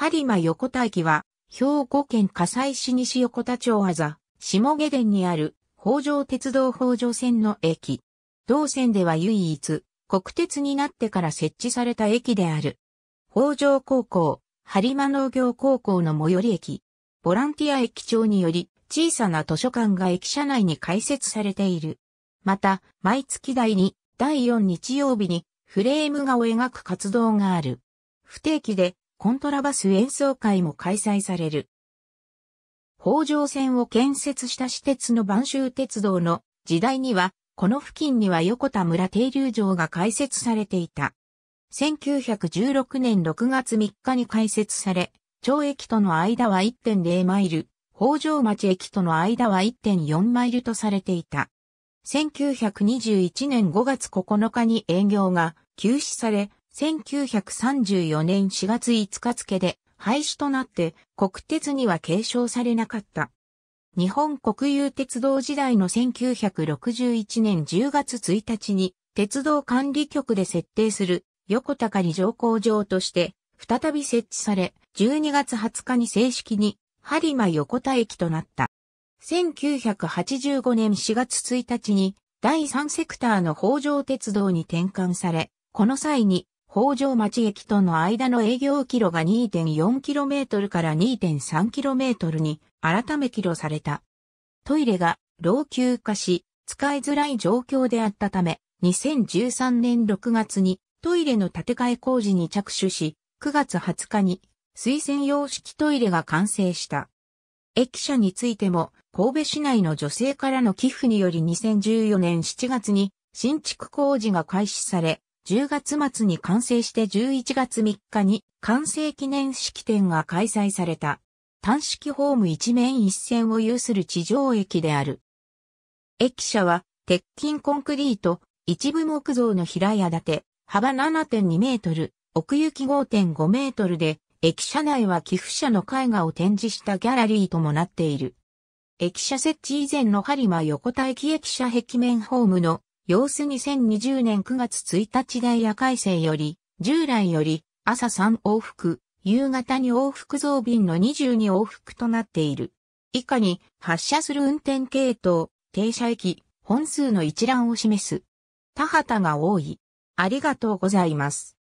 播磨横田駅は、兵庫県加西市西横田町あざ、下下田にある、北条鉄道北条線の駅。同線では唯一、国鉄になってから設置された駅である。北条高校、播磨農業高校の最寄り駅。ボランティア駅長により、小さな図書館が駅舎内に開設されている。また、毎月第2、第4日曜日に、フレーム画を描く活動がある。不定期でコントラバス演奏会も開催される。北条線を建設した私鉄の晩秋鉄道の時代には、この付近には横田村停留場が開設されていた。1916年6月3日に開設され、町駅との間は1.0マイル、北条町駅との間は1.4マイルとされていた。1921年5月9日に営業が休止され、1934年4月5日付で廃止となって国鉄には継承されなかった。日本国有鉄道時代の1961年10月1日に鉄道管理局で設定する横高仮乗降場として再び設置され12月20日に正式に播磨横田駅となった。1985年4月1日に第3セクターの北条鉄道に転換され、この際に北条町駅との間の営業キロが 2.4km から 2.3km に改めキロされた。トイレが老朽化し、使いづらい状況であったため、2013年6月にトイレの建て替え工事に着手し、9月20日に水洗用式トイレが完成した。駅舎についても、神戸市内の女性からの寄付により2014年7月に新築工事が開始され、10月末に完成して11月3日に完成記念式典が開催された。単式ホーム一面一線を有する地上駅である。駅舎は鉄筋コンクリート、一部木造の平屋建て、幅7.2メートル、奥行き5.5メートルで、駅舎内は寄付者の絵画を展示したギャラリーともなっている。駅舎設置以前の播磨横田駅駅舎壁面ホームの様子2020年9月1日ダイヤ改正より、従来より朝3往復、夕方に往復増便の22往復となっている。以下に発車する運転系統、停車駅、本数の一覧を示す。田畑が多い。ありがとうございます。